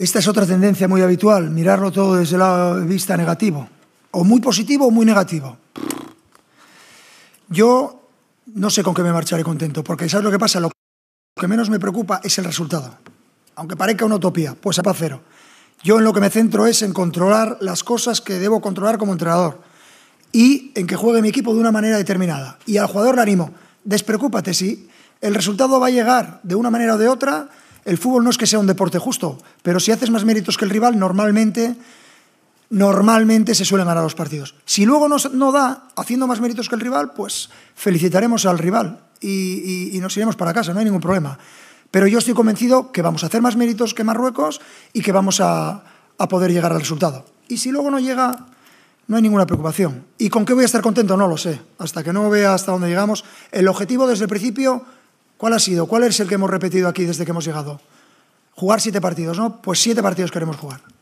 Esta es otra tendencia muy habitual, mirarlo todo desde la vista negativo, o muy positivo o muy negativo. Yo no sé con qué me marcharé contento, porque ¿sabes lo que pasa? Lo que menos me preocupa es el resultado, aunque parezca una utopía, pues a cero. Yo en lo que me centro es en controlar las cosas que debo controlar como entrenador y en que juegue mi equipo de una manera determinada. Y al jugador le animo, despreocúpate, si el resultado va a llegar de una manera o de otra, el fútbol no es que sea un deporte justo, pero si haces más méritos que el rival, normalmente, normalmente se suelen ganar los partidos. Si luego no, da haciendo más méritos que el rival, pues felicitaremos al rival y, nos iremos para casa, no hay ningún problema. Pero yo estoy convencido que vamos a hacer más méritos que Marruecos y que vamos a, a poder llegar al resultado. Y si luego no llega, no hay ninguna preocupación. ¿Y con qué voy a estar contento? No lo sé. Hasta que no vea hasta dónde llegamos. El objetivo desde el principio ¿Cuál ha sido? ¿Cuál es el que hemos repetido aquí desde que hemos llegado? Jugar siete partidos, ¿no? Pues siete partidos queremos jugar.